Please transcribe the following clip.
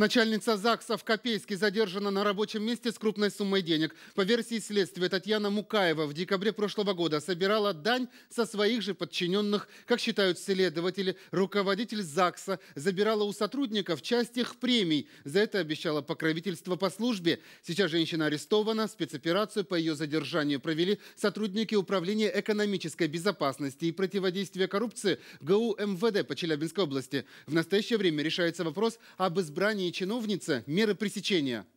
Начальница ЗАГСа в Копейске задержана на рабочем месте с крупной суммой денег. По версии следствия, Татьяна Мукаева в декабре прошлого года собирала дань со своих же подчиненных. Как считают следователи, руководитель ЗАГСа забирала у сотрудников часть их премий. За это обещала покровительство по службе. Сейчас женщина арестована. Спецоперацию по ее задержанию провели сотрудники Управления экономической безопасности и противодействия коррупции ГУ МВД по Челябинской области. В настоящее время решается вопрос об избрании чиновница меры пресечения.